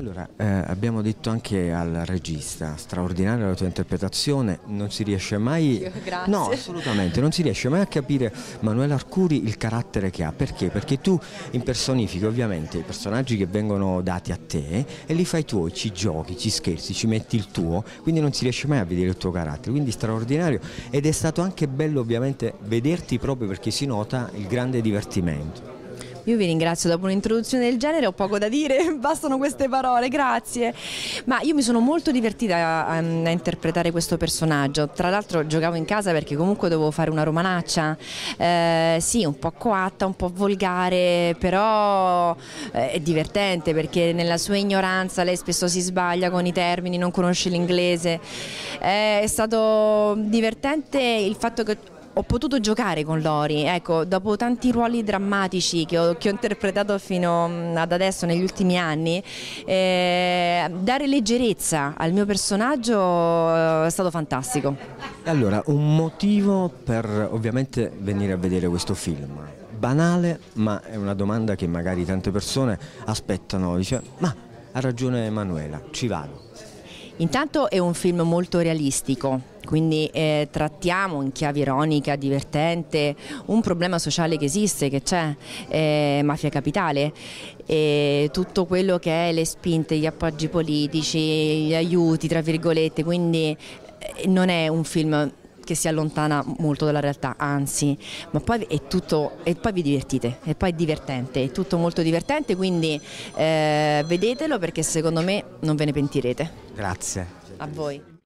Allora, eh, abbiamo detto anche al regista, straordinaria la tua interpretazione, non si riesce mai... grazie. No, assolutamente, non si riesce mai a capire Manuela Arcuri il carattere che ha, perché? Perché tu impersonifichi ovviamente i personaggi che vengono dati a te e li fai tuoi, ci giochi, ci scherzi, ci metti il tuo, quindi non si riesce mai a vedere il tuo carattere, quindi straordinario ed è stato anche bello ovviamente vederti proprio perché si nota il grande divertimento. Io vi ringrazio, dopo un'introduzione del genere ho poco da dire, bastano queste parole, grazie. Ma io mi sono molto divertita a, a interpretare questo personaggio, tra l'altro giocavo in casa perché comunque dovevo fare una romanaccia, eh, sì, un po' coatta, un po' volgare, però eh, è divertente perché nella sua ignoranza lei spesso si sbaglia con i termini, non conosce l'inglese. Eh, è stato divertente il fatto che ho potuto giocare con Lori, ecco, dopo tanti ruoli drammatici che ho, che ho interpretato fino mm, ad adesso negli ultimi anni, eh, dare leggerezza al mio personaggio eh, è stato fantastico. Allora, un motivo per ovviamente venire a vedere questo film? Banale, ma è una domanda che magari tante persone aspettano, dice, ma ha ragione Emanuela, ci vado. Intanto è un film molto realistico, quindi eh, trattiamo in chiave ironica, divertente, un problema sociale che esiste, che c'è, eh, mafia capitale, e tutto quello che è le spinte, gli appoggi politici, gli aiuti, tra virgolette, quindi eh, non è un film che si allontana molto dalla realtà, anzi, ma poi è tutto, e poi vi divertite, e poi è divertente, è tutto molto divertente, quindi eh, vedetelo perché secondo me non ve ne pentirete. Grazie. A voi.